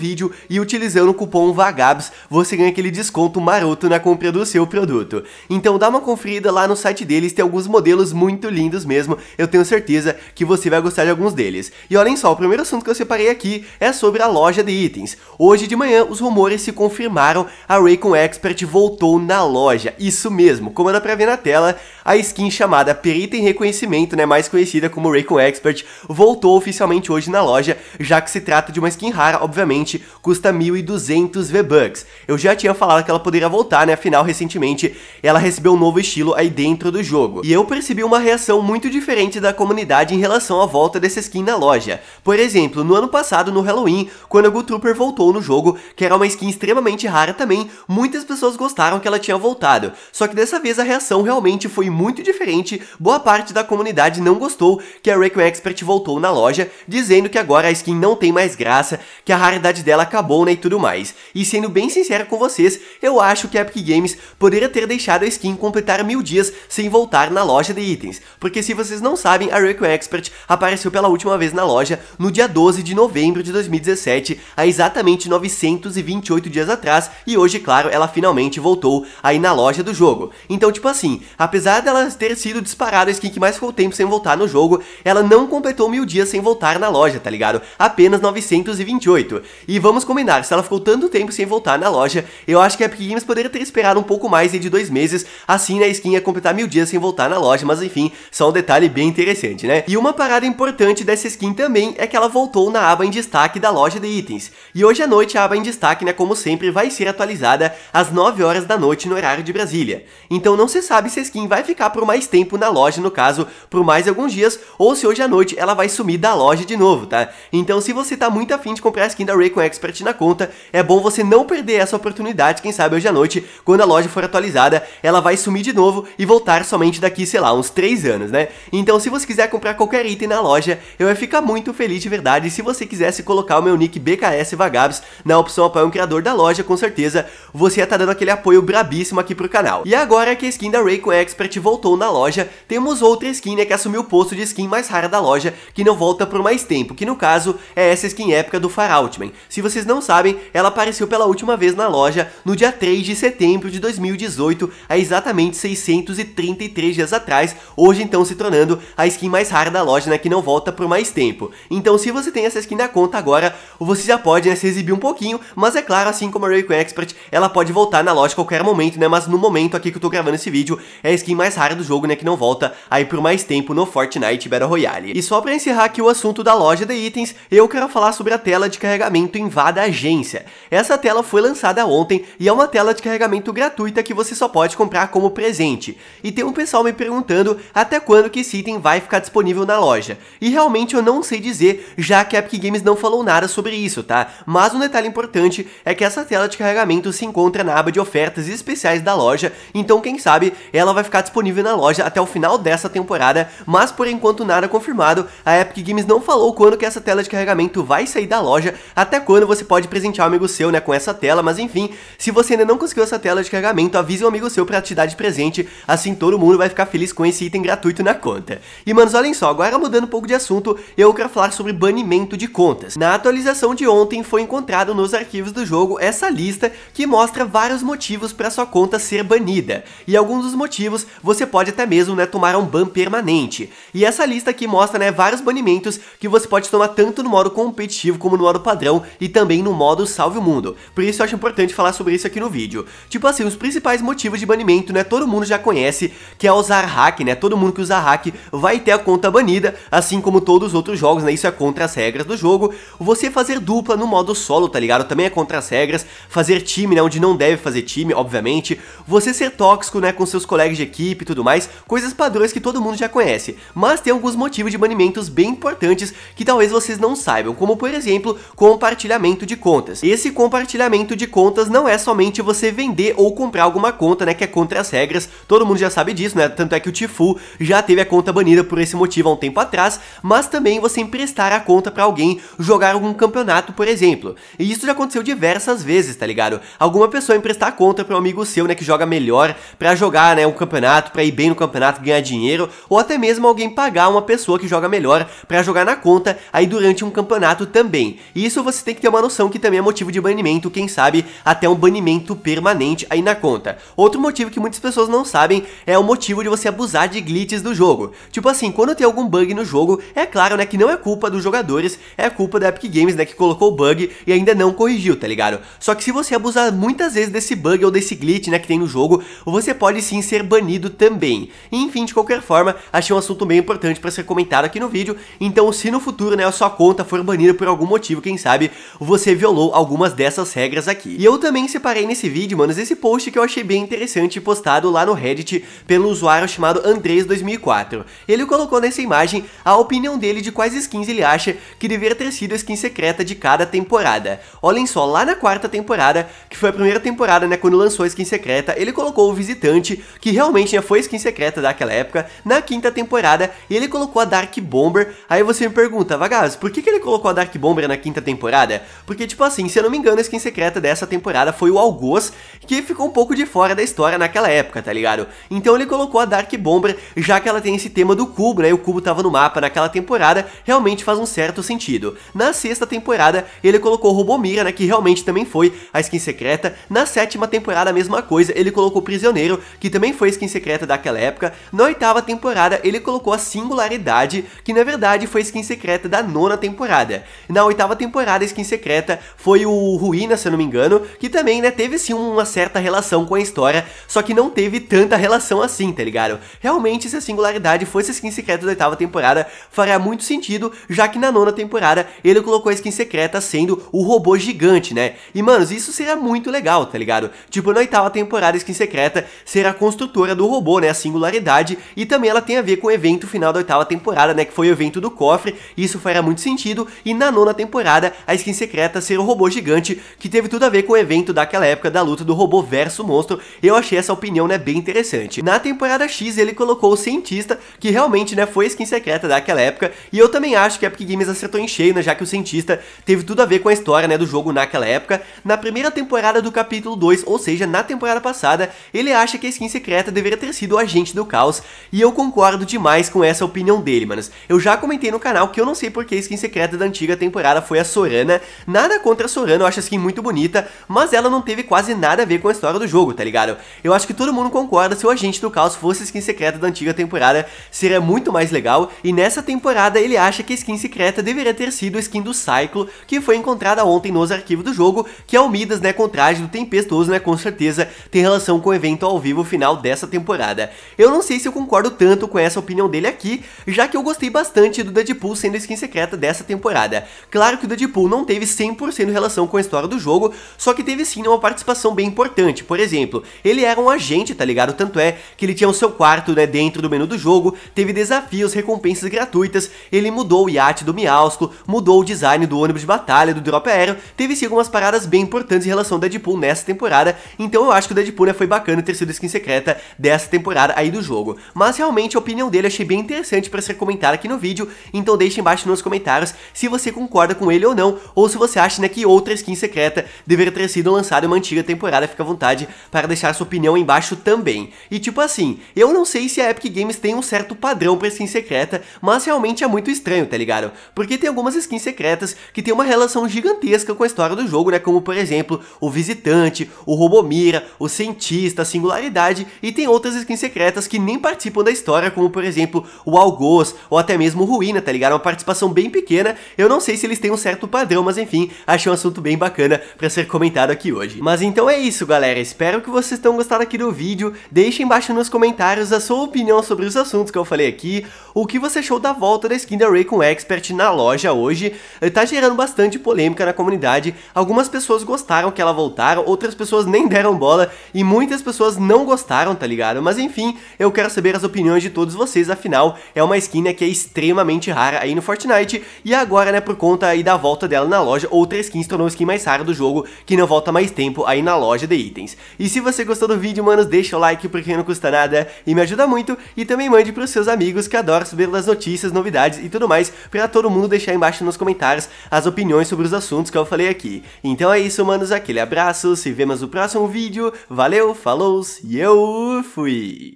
vídeo e utilizando o cupom VAGABS você ganha aquele desconto maroto na compra do seu produto. Então dá uma conferida lá no site deles, tem alguns modelos muito lindos mesmo, eu tenho certeza que você vai gostar de alguns deles. E olhem só, o primeiro assunto que eu separei aqui é sobre a loja de itens. Hoje de manhã os rumores se confirmaram, a Raycon Expert voltou na loja, isso mesmo, como dá pra ver na tela, a skin chamada Perita em Reconhecimento, né, mais conhecida como Raycon Expert, voltou oficialmente hoje na loja, já que se trata de uma skin rara, obviamente, atualmente custa 1.200 V-Bucks. Eu já tinha falado que ela poderia voltar, né? Afinal, recentemente ela recebeu um novo estilo aí dentro do jogo. E eu percebi uma reação muito diferente da comunidade em relação à volta dessa skin na loja. Por exemplo, no ano passado, no Halloween, quando a Go Trooper voltou no jogo, que era uma skin extremamente rara também, muitas pessoas gostaram que ela tinha voltado. Só que dessa vez a reação realmente foi muito diferente, boa parte da comunidade não gostou que a Requiem Expert voltou na loja, dizendo que agora a skin não tem mais graça, que a raridade dela acabou, né, e tudo mais. E sendo bem sincero com vocês, eu acho que a Epic Games poderia ter deixado a skin completar mil dias sem voltar na loja de itens, porque se vocês não sabem, a Requiem Expert apareceu pela última vez na loja no dia 12 de novembro de 2017, há exatamente 928 dias atrás, e hoje, claro, ela finalmente voltou aí na loja do jogo. Então, tipo assim, apesar dela ter sido disparada a skin que mais ficou tempo sem voltar no jogo, ela não completou mil dias sem voltar na loja, tá ligado? Apenas 928. E vamos combinar, se ela ficou tanto tempo sem voltar na loja, eu acho que a Epic Games poderia ter esperado um pouco mais de dois meses, assim a né, skin ia completar mil dias sem voltar na loja, mas enfim, só um detalhe bem interessante, né? E uma parada importante dessa skin também é que ela voltou na aba em destaque da loja de itens. E hoje à noite a aba em destaque, né, como sempre, vai ser atualizada às 9 horas da noite no horário de Brasília. Então não se sabe se a skin vai ficar por mais tempo na loja, no caso, por mais alguns dias, ou se hoje à noite ela vai sumir da loja de novo, tá? Então se você tá muito afim de comprar a skin da Rayquaza com expert na conta, é bom você não perder essa oportunidade, quem sabe hoje à noite, quando a loja for atualizada, ela vai sumir de novo e voltar somente daqui, sei lá, uns 3 anos, né? Então se você quiser comprar qualquer item na loja, eu ia ficar muito feliz de verdade se você quisesse colocar o meu nick BKS Vagabs na opção apoio um criador da loja, com certeza você ia tá dando aquele apoio brabíssimo aqui pro canal. E agora que a skin da Ray com Expert voltou na loja, temos outra skin né, que assumiu o posto de skin mais rara da loja, que não volta por mais tempo, que no caso é essa skin épica do Far Outman. Se vocês não sabem, ela apareceu pela última vez na loja no dia 3 de setembro de 2018, há exatamente 633 dias atrás, hoje então se tornando a skin mais rara da loja, né, que não volta por mais tempo. Então se você tem essa skin na conta agora, você já pode né, se exibir um pouquinho, mas é claro, assim como a Raycon Expert, ela pode voltar na loja a qualquer momento, né, mas no momento aqui que eu tô gravando esse vídeo, é a skin mais rara do jogo, né, que não volta aí por mais tempo no Fortnite Battle Royale. E só pra encerrar aqui o assunto da loja de itens, eu quero falar sobre a tela de carregamento invada a agência. Essa tela foi lançada ontem e é uma tela de carregamento gratuita que você só pode comprar como presente. E tem um pessoal me perguntando até quando que esse item vai ficar disponível na loja. E realmente eu não sei dizer, já que a Epic Games não falou nada sobre isso, tá? Mas um detalhe importante é que essa tela de carregamento se encontra na aba de ofertas especiais da loja, então quem sabe ela vai ficar disponível na loja até o final dessa temporada, mas por enquanto nada confirmado, a Epic Games não falou quando que essa tela de carregamento vai sair da loja, até quando você pode presentear um amigo seu, né, com essa tela, mas enfim, se você ainda não conseguiu essa tela de carregamento, avise um amigo seu pra te dar de presente, assim todo mundo vai ficar feliz com esse item gratuito na conta. E manos, olhem só, agora mudando um pouco de assunto, eu quero falar sobre banimento de contas. Na atualização de ontem foi encontrado nos arquivos do jogo essa lista que mostra vários motivos para sua conta ser banida, e alguns dos motivos você pode até mesmo, né, tomar um ban permanente. E essa lista aqui mostra, né, vários banimentos que você pode tomar tanto no modo competitivo como no modo padrão, e também no modo Salve o Mundo. Por isso eu acho importante falar sobre isso aqui no vídeo. Tipo assim, os principais motivos de banimento, né, todo mundo já conhece, que é usar hack, né, todo mundo que usa hack vai ter a conta banida, assim como todos os outros jogos, né, isso é contra as regras do jogo. Você fazer dupla no modo solo, tá ligado, também é contra as regras, fazer time, né, onde não deve fazer time, obviamente, você ser tóxico, né, com seus colegas de equipe e tudo mais, coisas padrões que todo mundo já conhece, mas tem alguns motivos de banimentos bem importantes que talvez vocês não saibam, como por exemplo, compartilhar compartilhamento de contas. Esse compartilhamento de contas não é somente você vender ou comprar alguma conta, né, que é contra as regras, todo mundo já sabe disso, né, tanto é que o Tifu já teve a conta banida por esse motivo há um tempo atrás, mas também você emprestar a conta para alguém jogar algum campeonato, por exemplo. E isso já aconteceu diversas vezes, tá ligado? Alguma pessoa emprestar a conta para um amigo seu, né, que joga melhor, para jogar, né, um campeonato, para ir bem no campeonato, ganhar dinheiro, ou até mesmo alguém pagar uma pessoa que joga melhor para jogar na conta aí durante um campeonato também. E isso você tem tem que ter uma noção que também é motivo de banimento, quem sabe até um banimento permanente aí na conta. Outro motivo que muitas pessoas não sabem é o motivo de você abusar de glitches do jogo. Tipo assim, quando tem algum bug no jogo, é claro, né, que não é culpa dos jogadores, é culpa da Epic Games, né, que colocou o bug e ainda não corrigiu, tá ligado? Só que se você abusar muitas vezes desse bug ou desse glitch, né, que tem no jogo, você pode sim ser banido também. Enfim, de qualquer forma, achei um assunto bem importante para ser comentado aqui no vídeo, então se no futuro, né, a sua conta for banida por algum motivo, quem sabe, você violou algumas dessas regras aqui. E eu também separei nesse vídeo, manos, esse post que eu achei bem interessante postado lá no Reddit pelo usuário chamado Andres2004. Ele colocou nessa imagem a opinião dele de quais skins ele acha que deveria ter sido a skin secreta de cada temporada. Olhem só, lá na quarta temporada, que foi a primeira temporada, né, quando lançou a skin secreta, ele colocou o Visitante, que realmente já foi skin secreta daquela época, na quinta temporada, ele colocou a Dark Bomber. Aí você me pergunta, Vagas, por que, que ele colocou a Dark Bomber na quinta temporada? temporada. Porque, tipo assim, se eu não me engano, a skin secreta dessa temporada foi o Algoz, que ficou um pouco de fora da história naquela época, tá ligado? Então ele colocou a Dark Bomber, já que ela tem esse tema do cubo, né? E o cubo tava no mapa naquela temporada, realmente faz um certo sentido. Na sexta temporada, ele colocou Robomira, né? Que realmente também foi a skin secreta. Na sétima temporada, a mesma coisa, ele colocou Prisioneiro, que também foi a skin secreta daquela época. Na oitava temporada, ele colocou a Singularidade, que na verdade foi a skin secreta da nona temporada. Na oitava temporada, a skin Skin secreta foi o Ruína, se eu não me engano, que também, né, teve sim uma certa relação com a história, só que não teve tanta relação assim, tá ligado? Realmente, se a singularidade fosse a skin secreta da oitava temporada, faria muito sentido, já que na nona temporada ele colocou a skin secreta sendo o robô gigante, né? E, manos, isso seria muito legal, tá ligado? Tipo, na oitava temporada, a skin secreta será a construtora do robô, né? A singularidade, e também ela tem a ver com o evento final da oitava temporada, né? Que foi o evento do cofre, isso faria muito sentido, e na nona temporada, a skin secreta ser o robô gigante, que teve tudo a ver com o evento daquela época da luta do robô versus monstro, eu achei essa opinião né, bem interessante. Na temporada X ele colocou o cientista, que realmente né, foi a skin secreta daquela época, e eu também acho que a Epic Games acertou em cheio, né, já que o cientista teve tudo a ver com a história né, do jogo naquela época. Na primeira temporada do capítulo 2, ou seja, na temporada passada, ele acha que a skin secreta deveria ter sido o agente do caos, e eu concordo demais com essa opinião dele, manos. Eu já comentei no canal que eu não sei porque a skin secreta da antiga temporada foi a Sorana, Nada contra a Sorana, eu acho a skin muito bonita, mas ela não teve quase nada a ver com a história do jogo, tá ligado? Eu acho que todo mundo concorda, se o Agente do Caos fosse a skin secreta da antiga temporada, seria muito mais legal, e nessa temporada ele acha que a skin secreta deveria ter sido a skin do Cyclo, que foi encontrada ontem nos arquivos do jogo, que é o Midas, né, com traje do Tempestoso, né, com certeza tem relação com o evento ao vivo final dessa temporada. Eu não sei se eu concordo tanto com essa opinião dele aqui, já que eu gostei bastante do Deadpool sendo a skin secreta dessa temporada. Claro que o Deadpool não teve 100% relação com a história do jogo, só que teve sim uma participação bem importante. Por exemplo, ele era um agente, tá ligado? Tanto é que ele tinha o seu quarto, né, dentro do menu do jogo, teve desafios, recompensas gratuitas, ele mudou o iate do Miausco, mudou o design do ônibus de batalha, do drop aéreo, teve sim algumas paradas bem importantes em relação ao Deadpool nessa temporada, então eu acho que o Deadpool né, foi bacana ter sido skin secreta dessa temporada aí do jogo. Mas realmente a opinião dele achei bem interessante para ser comentada aqui no vídeo, então deixe embaixo nos comentários se você concorda com ele ou não, ou se você acha né, que outra skin secreta deveria ter sido lançada em uma antiga temporada, fica à vontade para deixar sua opinião aí embaixo também. E tipo assim, eu não sei se a Epic Games tem um certo padrão pra skin secreta, mas realmente é muito estranho, tá ligado? Porque tem algumas skins secretas que tem uma relação gigantesca com a história do jogo, né? Como por exemplo, o Visitante, o Robomira, o Cientista, a Singularidade, e tem outras skins secretas que nem participam da história, como por exemplo, o Algoz, ou até mesmo o Ruína, tá ligado? Uma participação bem pequena, eu não sei se eles têm um certo padrão mas enfim, achei um assunto bem bacana para ser comentado aqui hoje. Mas então é isso, galera. Espero que vocês tenham gostado aqui do vídeo. Deixem embaixo nos comentários a sua opinião sobre os assuntos que eu falei aqui, o que você achou da volta da skin da Raycon Expert na loja hoje. Eh, tá gerando bastante polêmica na comunidade. Algumas pessoas gostaram que ela voltaram, outras pessoas nem deram bola e muitas pessoas não gostaram, tá ligado? Mas enfim, eu quero saber as opiniões de todos vocês, afinal, é uma skin né, que é extremamente rara aí no Fortnite e agora, né, por conta aí da volta dela na loja, outra skin se tornou a skin mais rara do jogo, que não volta mais tempo aí na loja de itens. E se você gostou do vídeo, manos, deixa o like porque não custa nada e me ajuda muito, e também mande pros seus amigos que adoram saber das notícias, novidades e tudo mais, pra todo mundo deixar embaixo nos comentários as opiniões sobre os assuntos que eu falei aqui. Então é isso, manos, aquele abraço, se vemos no próximo vídeo, valeu, falou e eu fui!